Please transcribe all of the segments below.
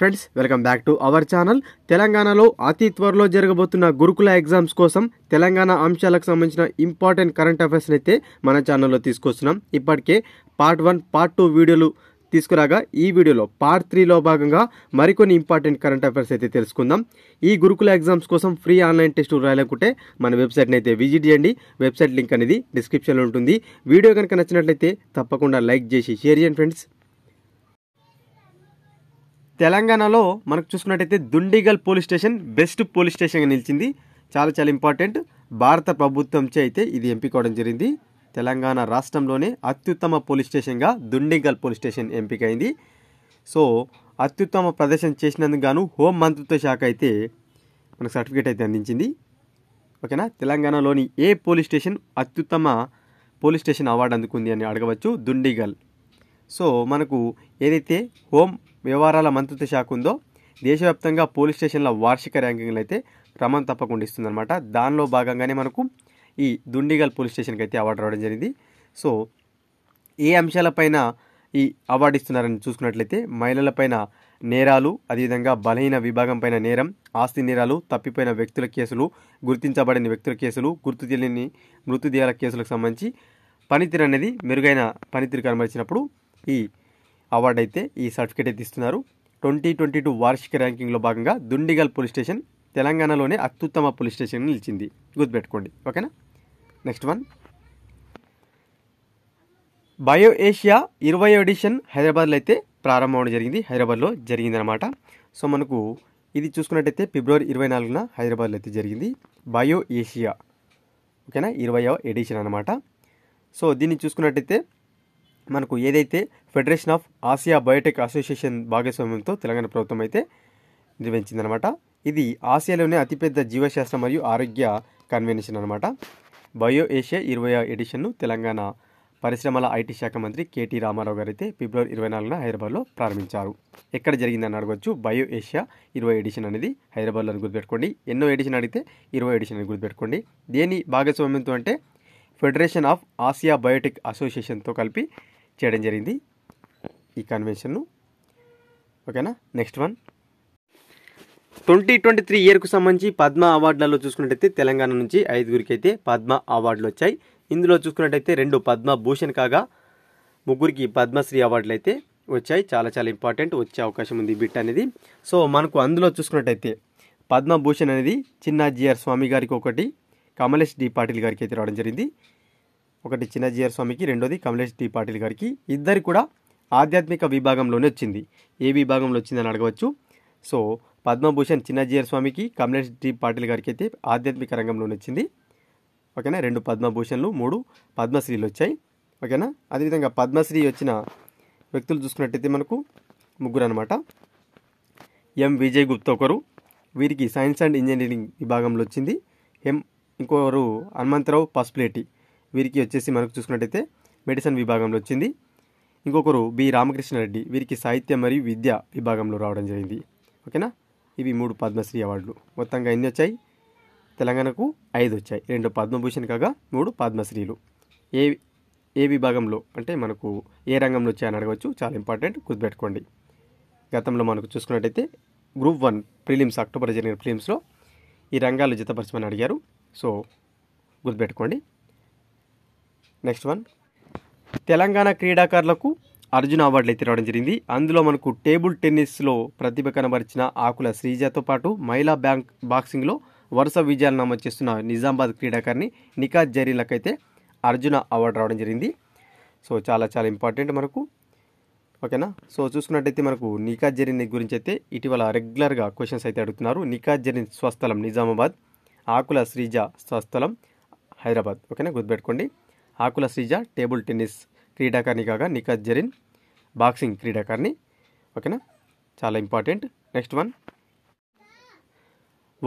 friends welcome back to our channel తెలంగాణలో అతి త్వరలో జరగబోతున్న గురుకుల ఎగ్జామ్స్ కోసం తెలంగాణ అంశాలకు సంబంధించిన ఇంపార్టెంట్ కరెంట్ అఫైర్స్ని అయితే మన ఛానల్లో తీసుకొస్తున్నాం ఇప్పటికే పార్ట్ వన్ పార్ట్ టూ వీడియోలు తీసుకురాగా ఈ వీడియోలో పార్ట్ త్రీలో భాగంగా మరికొన్ని ఇంపార్టెంట్ కరెంట్ అఫైర్స్ అయితే తెలుసుకుందాం ఈ గురుకుల ఎగ్జామ్స్ కోసం ఫ్రీ ఆన్లైన్ టెస్ట్ రాయాలనుకుంటే మన వెబ్సైట్ని అయితే విజిట్ చేయండి వెబ్సైట్ లింక్ అనేది డిస్క్రిప్షన్లో ఉంటుంది వీడియో కనుక నచ్చినట్లయితే తప్పకుండా లైక్ చేసి షేర్ చేయండి ఫ్రెండ్స్ తెలంగాణలో మనకు చూసుకున్నట్టయితే Dundigal police station best police స్టేషన్గా నిలిచింది చాలా చాలా ఇంపార్టెంట్ భారత ప్రభుత్వంచే అయితే ఇది ఎంపికవడం జరిగింది తెలంగాణ రాష్ట్రంలోనే అత్యుత్తమ పోలీస్ స్టేషన్గా దుండిగల్ పోలీస్ స్టేషన్ ఎంపికైంది సో అత్యుత్తమ ప్రదర్శన చేసినందుకు గాను హోం మంత్రిత్వ శాఖ అయితే మనకు సర్టిఫికేట్ అయితే అందించింది ఓకేనా తెలంగాణలోని ఏ పోలీస్ స్టేషన్ అత్యుత్తమ పోలీస్ స్టేషన్ అవార్డు అందుకుంది అని అడగవచ్చు దుండిగల్ సో మనకు ఏదైతే హోమ్ వ్యవహారాల మంత్రిత్వ శాఖ ఉందో దేశవ్యాప్తంగా పోలీస్ స్టేషన్ల వార్షిక ర్యాంకింగ్లు అయితే క్రమం తప్పకుండా ఇస్తుందన్నమాట దానిలో భాగంగానే మనకు ఈ దుండిగల్ పోలీస్ స్టేషన్కి అయితే అవార్డు రావడం జరిగింది సో ఏ అంశాలపైన ఈ అవార్డు ఇస్తున్నారని చూసుకున్నట్లయితే మహిళలపైన నేరాలు అదేవిధంగా బలహీన విభాగం పైన నేరం ఆస్తి నేరాలు తప్పిపోయిన వ్యక్తుల కేసులు గుర్తించబడిన వ్యక్తుల కేసులు గుర్తు తెలియని మృతదేహాల కేసులకు సంబంధించి పనితీరు అనేది మెరుగైన పనితీరు కనబరిచినప్పుడు ఈ అవార్డు అయితే ఈ సర్టిఫికేట్ అయితే ఇస్తున్నారు ట్వంటీ ట్వంటీ టూ వార్షిక ర్యాంకింగ్లో భాగంగా దుండిగల్ పోలీస్ స్టేషన్ తెలంగాణలోనే అత్యుత్తమ పోలీస్ స్టేషన్ నిలిచింది గుర్తుపెట్టుకోండి ఓకేనా నెక్స్ట్ వన్ బయో ఏషియా ఇరవై ఎడిషన్ హైదరాబాద్లో అయితే ప్రారంభం జరిగింది హైదరాబాద్లో జరిగిందనమాట సో మనకు ఇది చూసుకున్నట్టయితే ఫిబ్రవరి ఇరవై నాలుగున హైదరాబాద్లో అయితే జరిగింది బయో ఏషియా ఓకేనా ఇరవయవ ఎడిషన్ అనమాట సో దీన్ని చూసుకున్నట్టయితే మనకు ఏదైతే federation of Asia biotech association భాగస్వామ్యంతో తెలంగాణ ప్రభుత్వం అయితే నిర్వహించిందనమాట ఇది ఆసియాలోనే అతిపెద్ద జీవశాస్త్రం మరియు ఆరోగ్య కన్వెన్షన్ అనమాట బయో ఏషియా ఇరవై ఎడిషన్ను తెలంగాణ పరిశ్రమల ఐటీ శాఖ మంత్రి కేటీ రామారావు గారు అయితే ఫిబ్రవరి ఇరవై నాలుగున హైదరాబాద్లో ప్రారంభించారు ఎక్కడ జరిగిందని అడగవచ్చు బయో ఏషియా ఇరవై ఎడిషన్ అనేది హైదరాబాద్లో గుర్తుపెట్టుకోండి ఎన్నో ఎడిషన్ అడిగితే ఇరవై ఎడిషన్ అని గుర్తుపెట్టుకోండి దేని భాగస్వామ్యంతో అంటే ఫెడరేషన్ ఆఫ్ ఆసియా బయోటెక్ అసోసియేషన్తో కలిపి చేయడం జరిగింది ఈ కన్వెన్షన్ను ఓకేనా next one twenty twenty three ఇయర్కు సంబంధించి పద్మ అవార్డులలో చూసుకున్నట్టయితే తెలంగాణ నుంచి ఐదుగురికి అయితే పద్మ అవార్డులు వచ్చాయి ఇందులో చూసుకున్నట్టయితే రెండు పద్మ భూషణ్ కాగా ముగ్గురికి పద్మశ్రీ అవార్డులు అయితే వచ్చాయి చాలా చాలా ఇంపార్టెంట్ వచ్చే అవకాశం ఉంది బిట్ అనేది సో మనకు అందులో చూసుకున్నట్టయితే పద్మభూషణ్ అనేది చిన్న జిఆర్ స్వామి గారికి ఒకటి కమలేష్ డి పాటిల్ గారికి అయితే రావడం జరిగింది ఒకటి చిన్న జిఆర్ స్వామికి రెండోది కమలేష్ డి పాటిల్ గారికి ఇద్దరు కూడా ఆధ్యాత్మిక విభాగంలోనే వచ్చింది ఏ విభాగంలో వచ్చిందని అడగవచ్చు సో పద్మభూషణ్ చిన్నజీయర్ స్వామికి కమలేష్ డి పాటిల్ గారికి అయితే ఆధ్యాత్మిక రంగంలోనే వచ్చింది ఓకేనా రెండు పద్మభూషణ్లు మూడు పద్మశ్రీలు వచ్చాయి ఓకేనా అదేవిధంగా పద్మశ్రీ వచ్చిన వ్యక్తులు చూసుకున్నట్టయితే మనకు ముగ్గురు అనమాట ఎం విజయ్ గుప్తా ఒకరు వీరికి సైన్స్ అండ్ ఇంజనీరింగ్ విభాగంలో వచ్చింది ఎం ఇంకొకరు హనుమంతరావు పసుపులేటి వీరికి వచ్చేసి మనకు చూసుకున్నట్టయితే మెడిసిన్ విభాగంలో వచ్చింది ఇంకొకరు బి రామకృష్ణారెడ్డి వీరికి సాహిత్య మరియు విద్య విభాగంలో రావడం జరిగింది ఓకేనా ఇవి మూడు పద్మశ్రీ అవార్డులు మొత్తంగా ఎన్ని వచ్చాయి తెలంగాణకు ఐదు వచ్చాయి రెండు పద్మభూషణ్ కాగా మూడు పద్మశ్రీలు ఏ ఏ విభాగంలో అంటే మనకు ఏ రంగంలో వచ్చాయని అడగవచ్చు చాలా ఇంపార్టెంట్ గుర్తుపెట్టుకోండి గతంలో మనకు చూసుకున్నట్టయితే గ్రూప్ వన్ ప్రిలిమ్స్ అక్టోబర్ జరిగిన ప్రిలిమ్స్లో ఈ రంగాలు జతపరచమని అడిగారు సో గుర్తుపెట్టుకోండి నెక్స్ట్ వన్ తెలంగాణ క్రీడాకారులకు అర్జున అవార్డులు అయితే రావడం జరిగింది అందులో మనకు టేబుల్ టెన్నిస్లో ప్రతిభ కనబరిచిన ఆకుల శ్రీజతో పాటు మహిళా బ్యాంక్ బాక్సింగ్లో వరుస విజయాలు నమోదు చేస్తున్న నిజామాబాద్ క్రీడాకారిణి నికాజ్ అయితే అర్జున అవార్డు రావడం జరిగింది సో చాలా చాలా ఇంపార్టెంట్ మనకు ఓకేనా సో చూసుకున్నట్టయితే మనకు నికా జరీన్ గురించి అయితే ఇటీవల రెగ్యులర్గా క్వశ్చన్స్ అయితే అడుగుతున్నారు నికా జరీన్ స్వస్థలం నిజామాబాద్ ఆకుల శ్రీజ స్వస్థలం హైదరాబాద్ ఓకేనా గుర్తుపెట్టుకోండి ఆకుల శ్రీజ టేబుల్ టెన్నిస్ క్రీడాకారిణి కాగా నిఖత్ జరీన్ బాక్సింగ్ క్రీడాకారిణి ఓకేనా చాలా ఇంపార్టెంట్ నెక్స్ట్ వన్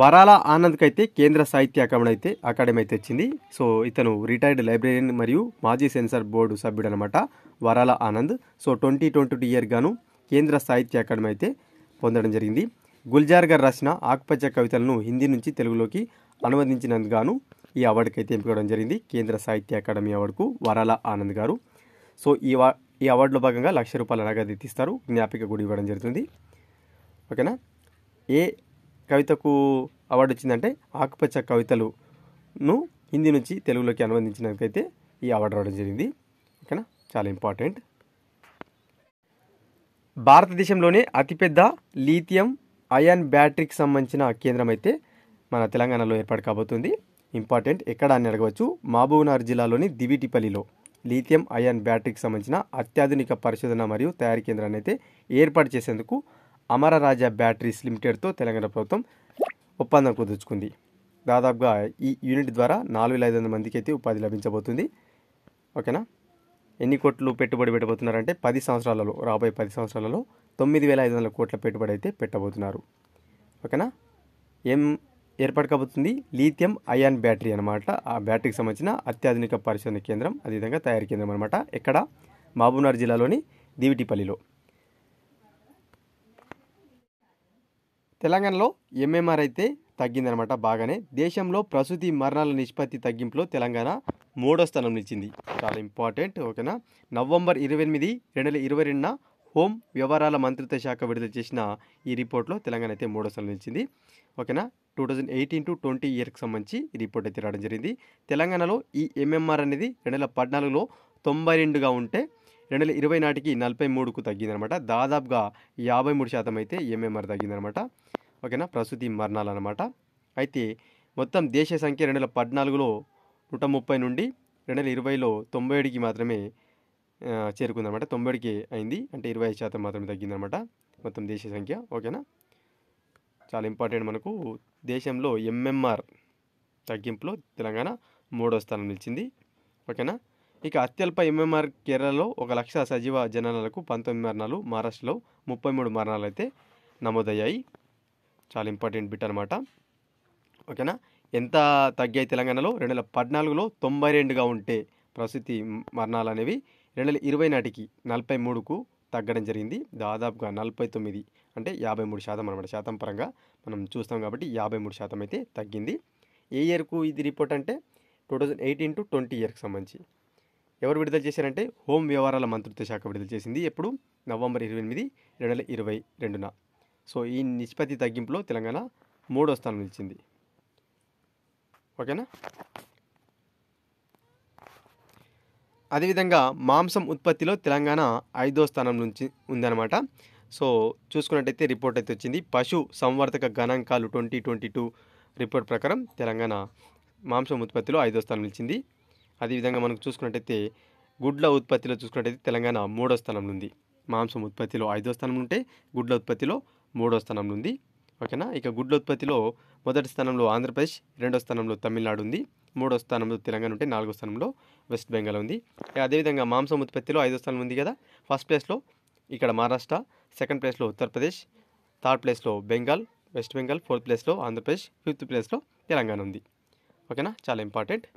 వరాల ఆనంద్కి అయితే కేంద్ర సాహిత్య అకాడమీ అయితే అకాడమీ అయితే వచ్చింది సో ఇతను రిటైర్డ్ లైబ్రేరియన్ మరియు మాజీ సెన్సార్ బోర్డు సభ్యుడు అనమాట Varala Anand so twenty twenty year గాను కేంద్ర సాహిత్య అకాడమీ అయితే పొందడం జరిగింది గుల్జార్ గారు రాసిన ఆకుపచ్చ కవితలను హిందీ నుంచి తెలుగులోకి అనువదించినందుకు ఈ అవార్డుకి అయితే ఎంపికవడం జరిగింది కేంద్ర సాహిత్య అకాడమీ అవార్డుకు వరాల ఆనంద్ గారు సో ఈ ఈ అవార్డులో భాగంగా లక్ష రూపాయల నగదు తీస్తారు జ్ఞాపిక కూడా ఇవ్వడం జరుగుతుంది ఓకేనా ఏ కవితకు అవార్డు వచ్చిందంటే ఆకుపచ్చ కవితలను హిందీ నుంచి తెలుగులోకి అనువదించినకైతే ఈ అవార్డు రావడం జరిగింది ఓకేనా చాలా ఇంపార్టెంట్ భారతదేశంలోనే అతిపెద్ద లీథియం అయాన్ బ్యాటరీకి సంబంధించిన కేంద్రం అయితే మన తెలంగాణలో ఏర్పాటు కాబోతుంది ఇంపార్టెంట్ ఎక్కడ అని అడగవచ్చు మహబూబ్నగర్ జిల్లాలోని దివిటిపల్లిలో లీథియం అయాన్ బ్యాటరీకి సంబంధించిన అత్యాధునిక పరిశోధన మరియు తయారీ కేంద్రాన్ని అయితే ఏర్పాటు చేసేందుకు అమరరాజా బ్యాటరీస్ లిమిటెడ్తో తెలంగాణ ప్రభుత్వం ఒప్పందం కుదుర్చుకుంది దాదాపుగా ఈ యూనిట్ ద్వారా నాలుగు వేల ఐదు వందల మందికి అయితే ఉపాధి లభించబోతుంది ఓకేనా ఎన్ని కోట్లు పెట్టుబడి పెట్టబోతున్నారంటే పది సంవత్సరాలలో రాబోయే పది సంవత్సరాలలో తొమ్మిది వేల ఐదు వందల కోట్ల పెట్టుబడి అయితే పెట్టబోతున్నారు ఓకేనా ఏం ఏర్పడకపోతుంది లీథియం అయాన్ బ్యాటరీ అనమాట ఆ బ్యాటరీకి సంబంధించిన అత్యాధునిక పరిశోధన కేంద్రం అదేవిధంగా తయారీ కేంద్రం అనమాట ఎక్కడ మహబూబ్నగర్ జిల్లాలోని దీవిటిపల్లిలో తెలంగాణలో ఎంఎంఆర్ అయితే తగ్గిందనమాట బాగానే దేశంలో ప్రసూతి మరణాల నిష్పత్తి తగ్గింపులో తెలంగాణ మూడో స్థానం నిలిచింది చాలా ఇంపార్టెంట్ ఓకేనా నవంబర్ ఇరవై ఎనిమిది రెండు వేల ఇరవై రెండున హోం వ్యవహారాల మంత్రిత్వ శాఖ విడుదల చేసిన ఈ రిపోర్ట్లో తెలంగాణ అయితే మూడో స్థానం నిలిచింది ఓకేనా two thousand eighteen to twenty ఇయర్కి సంబంధించి రిపోర్ట్ అయితే రావడం జరిగింది తెలంగాణలో ఈ ఎంఎంఆర్ అనేది రెండు వేల పద్నాలుగులో తొంభై రెండుగా ఉంటే రెండు వేల ఇరవై నాటికి నలభై మూడుకు తగ్గిందనమాట దాదాపుగా యాభై మూడు శాతం అయితే ఎంఎంఆర్ తగ్గిందనమాట ఓకేనా ప్రసూతి మరణాలు అనమాట అయితే మొత్తం దేశ సంఖ్య రెండు వేల పద్నాలుగులో నూట ముప్పై నుండి రెండు వేల ఇరవైలో తొంభై ఏడుకి మాత్రమే చేరుకుందనమాట తొంభై ఏడుకి అయింది అంటే ఇరవై శాతం మాత్రమే తగ్గిందనమాట మొత్తం దేశ సంఖ్య ఓకేనా చాలా ఇంపార్టెంట్ మనకు దేశంలో ఎంఎంఆర్ తగ్గింపులో తెలంగాణ మూడో స్థానం నిలిచింది ఓకేనా ఇక అత్యల్ప ఎంఎంఆర్ కేరళలో ఒక లక్ష సజీవ జనాలకు పంతొమ్మిది మరణాలు మహారాష్ట్రలో ముప్పై మూడు మరణాలు అయితే నమోదయ్యాయి చాలా ఇంపార్టెంట్ బిట్ అనమాట ఓకేనా ఎంత తగ్గాయి తెలంగాణలో రెండు వేల పద్నాలుగులో తొంభై రెండుగా ఉంటే ప్రసూతి మరణాలు అనేవి రెండు వేల ఇరవై నాటికి నలభై మూడుకు తగ్గడం జరిగింది దాదాపుగా నలభై తొమ్మిది అంటే యాభై మూడు శాతం అనమాట శాతం పరంగా మనం చూస్తాం కాబట్టి యాభై మూడు శాతం అయితే తగ్గింది ఏ ఇయర్కు ఇది రిపోర్ట్ అంటే two thousand eighteen to twenty ఇయర్కి సంబంధించి ఎవరు విడుదల చేశారంటే హోమ్ వ్యవహారాల మంత్రిత్వ శాఖ విడుదల చేసింది ఎప్పుడు నవంబర్ ఇరవై ఎనిమిది రెండు వేల ఇరవై రెండున సో ఈ నిష్పత్తి తగ్గింపులో తెలంగాణ మూడో స్థానం నిలిచింది ఓకేనా అదేవిధంగా మాంసం ఉత్పత్తిలో తెలంగాణ ఐదో స్థానం నుంచి ఉందన్నమాట సో చూసుకున్నట్టయితే రిపోర్ట్ అయితే వచ్చింది పశు సంవర్ధక గణాంకాలు ట్వంటీ ట్వంటీ టూ రిపోర్ట్ ప్రకారం తెలంగాణ మాంసం ఉత్పత్తిలో ఐదో స్థానం నిలిచింది అదేవిధంగా మనకు చూసుకున్నట్టయితే గుడ్ల ఉత్పత్తిలో చూసుకున్నట్టయితే తెలంగాణ మూడో స్థానంలో ఉంది మాంసం ఉత్పత్తిలో ఐదో స్థానంలో ఉంటే గుడ్ల ఉత్పత్తిలో మూడో స్థానంలో ఉంది ఓకేనా ఇక గుడ్ల ఉత్పత్తిలో మొదటి స్థానంలో ఆంధ్రప్రదేశ్ రెండో స్థానంలో తమిళనాడు ఉంది మూడో స్థానంలో తెలంగాణ ఉంటే నాలుగో స్థానంలో వెస్ట్ బెంగాల్ ఉంది అదేవిధంగా మాంసం ఉత్పత్తిలో ఐదో స్థానం ఉంది కదా ఫస్ట్ ప్లేస్లో ఇక్కడ మహారాష్ట్ర సెకండ్ ప్లేస్లో ఉత్తరప్రదేశ్ థర్డ్ ప్లేస్లో బెంగాల్ వెస్ట్ బెంగాల్ ఫోర్త్ ప్లేస్లో ఆంధ్రప్రదేశ్ ఫిఫ్త్ ప్లేస్లో తెలంగాణ ఉంది ఓకేనా చాలా ఇంపార్టెంట్